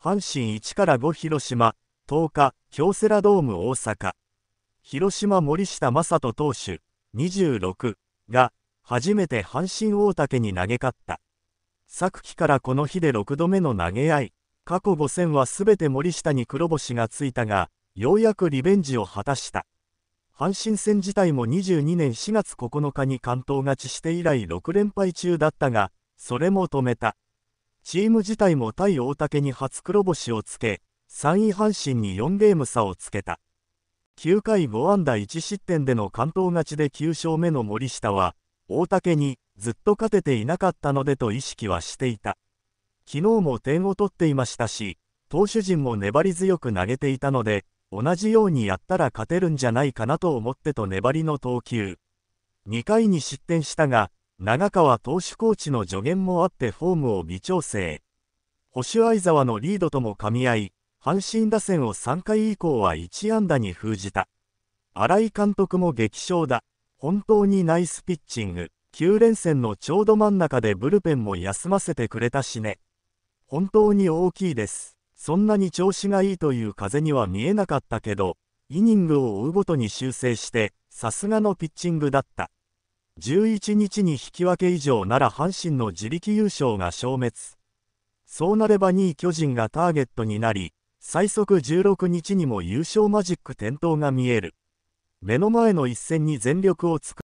阪神1から5広島、10日、京セラドーム大阪。広島森下正人投手、26が、初めて阪神大竹に投げ勝った。昨季からこの日で6度目の投げ合い、過去5戦はすべて森下に黒星がついたが、ようやくリベンジを果たした。阪神戦自体も22年4月9日に関東勝ちして以来6連敗中だったが、それも止めた。チーム自体も対大竹に初黒星をつけ、3位阪神に4ゲーム差をつけた。9回5安打1失点での完投勝ちで9勝目の森下は、大竹にずっと勝てていなかったのでと意識はしていた。昨日も点を取っていましたし、投手陣も粘り強く投げていたので、同じようにやったら勝てるんじゃないかなと思ってと粘りの投球。2回に失点したが、長川投手コーチの助言もあってフォームを微調整。保守相沢のリードとも噛み合い、阪神打線を3回以降は1安打に封じた。新井監督も激勝だ。本当にナイスピッチング。9連戦のちょうど真ん中でブルペンも休ませてくれたしね。本当に大きいです。そんなに調子がいいという風には見えなかったけど、イニングを追うごとに修正して、さすがのピッチングだった。11日に引き分け以上なら阪神の自力優勝が消滅。そうなれば2位巨人がターゲットになり、最速16日にも優勝マジック点灯が見える。目の前の一戦に全力を尽く